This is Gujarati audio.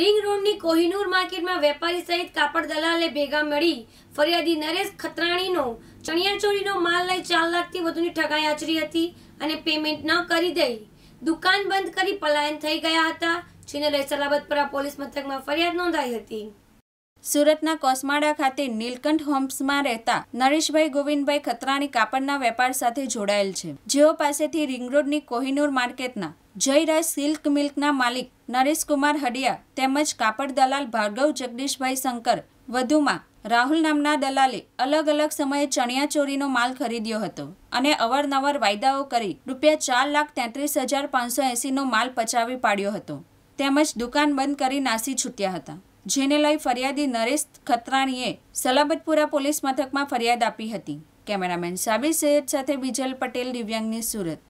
રિંગ રોડની કોહિનૂર માર્કેટમાં વેપારી સહિત કાપડ દલાલે ભેગા મળી ફરિયાદી નરેશ ખતરાણીનો ચણિયાચોળીનો માલ લઈ ચાર લાખથી વધુની ઠગાઈ આચરી હતી અને પેમેન્ટ ન કરી દઈ દુકાન બંધ કરી પલાયન થઈ ગયા હતા જેને લઈ સલાબતપરા પોલીસ મથકમાં ફરિયાદ નોંધાઈ હતી સુરતના કોસમાડા ખાતે નીલકંઠ હોમ્સમાં રહેતા નરેશભાઈ ગોવિંદભાઈ ખતરાણી કાપડના વેપાર સાથે જોડાયેલ છે જેઓ પાસેથી રિંગરોડની કોહિનૂર માર્કેટના જયરાજ સિલ્ક મિલ્કના માલિક નરેશકુમાર હડિયા તેમજ કાપડ દલાલ ભાર્ગવ જગદીશભાઈ શંકર વધુમાં રાહુલ નામના દલાલે અલગ અલગ સમયે ચણિયાચોરીનો માલ ખરીદ્યો હતો અને અવારનવાર વાયદાઓ કરી રૂપિયા ચાર લાખ તેત્રીસ હજાર પાંચસો એંસીનો માલ પચાવી પાડ્યો હતો તેમજ દુકાન બંધ કરી નાસી છૂટ્યા હતા જેને લઈ ફરિયાદી નરેશ ખતરાણીએ સલાબતપુરા પોલીસ મથકમાં ફરિયાદ આપી હતી કેમેરામેન સાબિર સૈયદ સાથે બિજલ પટેલ દિવ્યાંગની સુરત